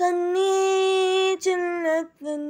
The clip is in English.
கண்ணே செல்ல கண்ணே